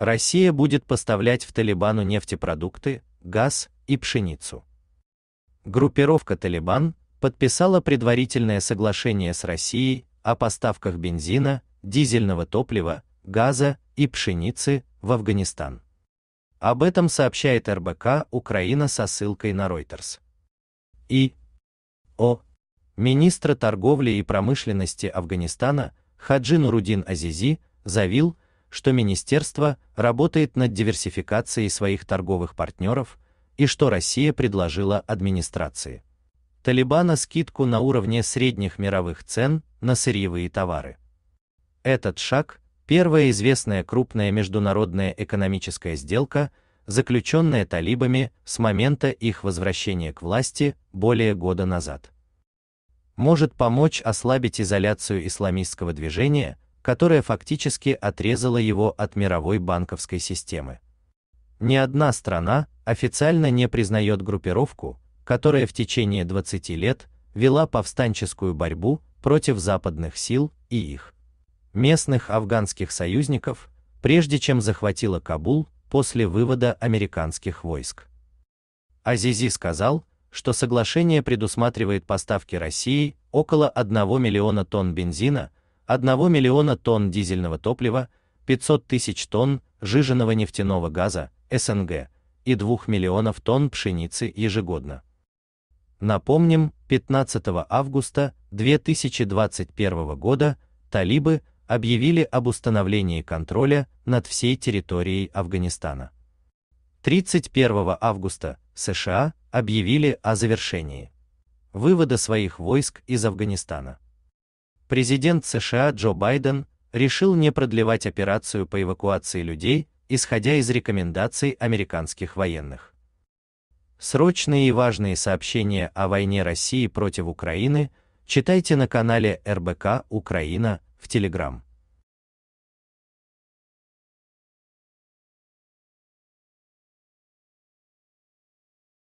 Россия будет поставлять в Талибану нефтепродукты, газ и пшеницу. Группировка «Талибан» подписала предварительное соглашение с Россией о поставках бензина, дизельного топлива, газа и пшеницы в Афганистан. Об этом сообщает РБК Украина со ссылкой на Reuters. И о министра торговли и промышленности Афганистана Хаджи Нурудин Азизи заявил, что министерство работает над диверсификацией своих торговых партнеров и что Россия предложила администрации Талибана скидку на уровне средних мировых цен на сырьевые товары. Этот шаг первая известная крупная международная экономическая сделка, заключенная талибами с момента их возвращения к власти более года назад. Может помочь ослабить изоляцию исламистского движения, которая фактически отрезала его от мировой банковской системы. Ни одна страна официально не признает группировку, которая в течение 20 лет вела повстанческую борьбу против западных сил и их местных афганских союзников, прежде чем захватила Кабул после вывода американских войск. Азизи сказал, что соглашение предусматривает поставки России около 1 миллиона тонн бензина, 1 миллиона тонн дизельного топлива, 500 тысяч тонн жиженного нефтяного газа, СНГ, и 2 миллионов тонн пшеницы ежегодно. Напомним, 15 августа 2021 года талибы объявили об установлении контроля над всей территорией Афганистана. 31 августа США объявили о завершении вывода своих войск из Афганистана президент США Джо Байден решил не продлевать операцию по эвакуации людей, исходя из рекомендаций американских военных. Срочные и важные сообщения о войне России против Украины читайте на канале РБК Украина в Телеграм.